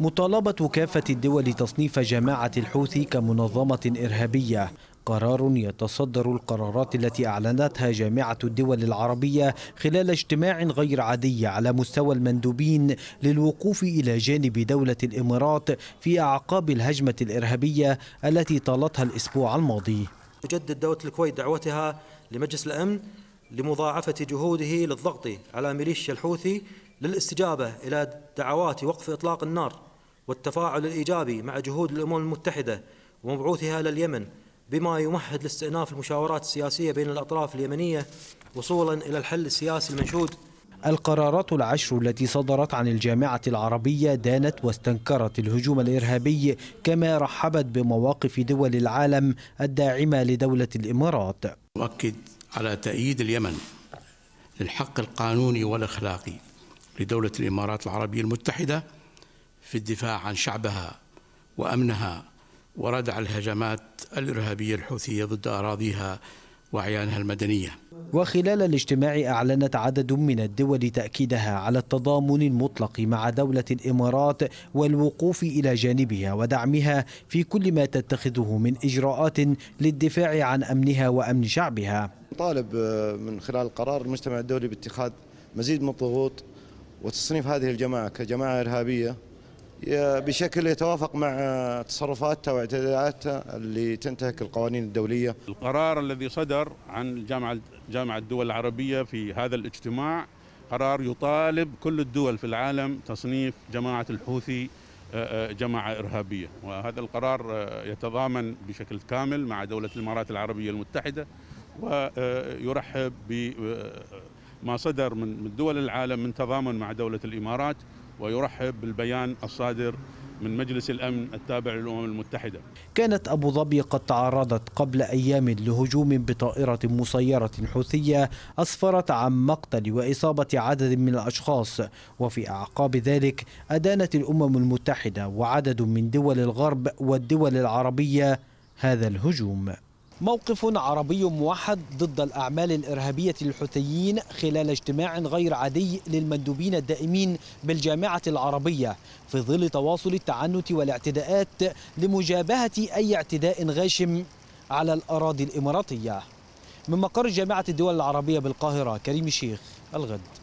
مطالبة كافة الدول تصنيف جماعة الحوثي كمنظمة إرهابية قرار يتصدر القرارات التي أعلنتها جامعة الدول العربية خلال اجتماع غير عادي على مستوى المندوبين للوقوف إلى جانب دولة الإمارات في أعقاب الهجمة الإرهابية التي طالتها الأسبوع الماضي تجدد دولة الكويت دعوتها لمجلس الأمن لمضاعفة جهوده للضغط على ميليشيا الحوثي للاستجابة إلى دعوات وقف إطلاق النار والتفاعل الإيجابي مع جهود الأمم المتحدة ومبعوثها لليمن بما يمهد لاستئناف المشاورات السياسية بين الأطراف اليمنية وصولا إلى الحل السياسي المنشود القرارات العشر التي صدرت عن الجامعة العربية دانت واستنكرت الهجوم الإرهابي كما رحبت بمواقف دول العالم الداعمة لدولة الإمارات أؤكد على تأييد اليمن للحق القانوني والأخلاقي لدولة الإمارات العربية المتحدة في الدفاع عن شعبها وأمنها وردع الهجمات الإرهابية الحوثية ضد أراضيها وأعيانها المدنية وخلال الاجتماع أعلنت عدد من الدول تأكيدها على التضامن المطلق مع دولة الإمارات والوقوف إلى جانبها ودعمها في كل ما تتخذه من إجراءات للدفاع عن أمنها وأمن شعبها طالب آه، من خلال القرار المجتمع الدولي باتخاذ مزيد من الضغوط وتصنيف هذه الجماعة كجماعة إرهابية بشكل يتوافق مع تصرفاتها واعتداءاتها اللي تنتهك القوانين الدولية القرار الذي صدر عن جامعة, جامعة الدول العربية في هذا الاجتماع قرار يطالب كل الدول في العالم تصنيف جماعة الحوثي آه، آه، جماعة إرهابية وهذا القرار آه، يتضامن بشكل كامل مع دولة الإمارات العربية المتحدة ويرحب ما صدر من دول العالم من تضامن مع دولة الإمارات ويرحب بالبيان الصادر من مجلس الأمن التابع للأمم المتحدة كانت أبو ظبي قد تعرضت قبل أيام لهجوم بطائرة مسيرة حوثية أسفرت عن مقتل وإصابة عدد من الأشخاص وفي أعقاب ذلك أدانت الأمم المتحدة وعدد من دول الغرب والدول العربية هذا الهجوم موقف عربي موحد ضد الأعمال الإرهابية للحوثيين خلال اجتماع غير عادي للمندوبين الدائمين بالجامعة العربية في ظل تواصل التعنت والاعتداءات لمجابهة أي اعتداء غاشم على الأراضي الإماراتية من مقر جامعة الدول العربية بالقاهرة كريم الشيخ الغد